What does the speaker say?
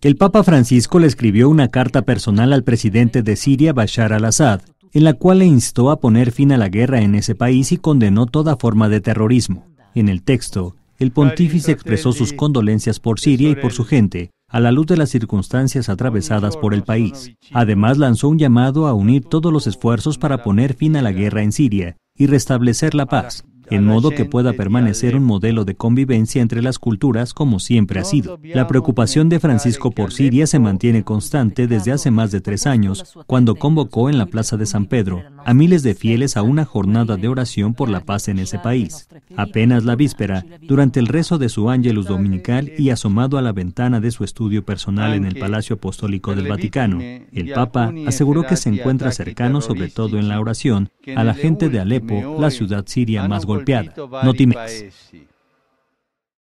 El Papa Francisco le escribió una carta personal al presidente de Siria, Bashar al-Assad, en la cual le instó a poner fin a la guerra en ese país y condenó toda forma de terrorismo. En el texto, el pontífice expresó sus condolencias por Siria y por su gente, a la luz de las circunstancias atravesadas por el país. Además, lanzó un llamado a unir todos los esfuerzos para poner fin a la guerra en Siria y restablecer la paz, en modo que pueda permanecer un modelo de convivencia entre las culturas como siempre ha sido. La preocupación de Francisco por Siria se mantiene constante desde hace más de tres años, cuando convocó en la Plaza de San Pedro a miles de fieles a una jornada de oración por la paz en ese país. Apenas la víspera, durante el rezo de su Angelus Dominical y asomado a la ventana de su estudio personal en el Palacio Apostólico del Vaticano, el Papa aseguró que se encuentra cercano, sobre todo en la oración, a la gente de Alepo, la ciudad siria más golpeada. Notimex.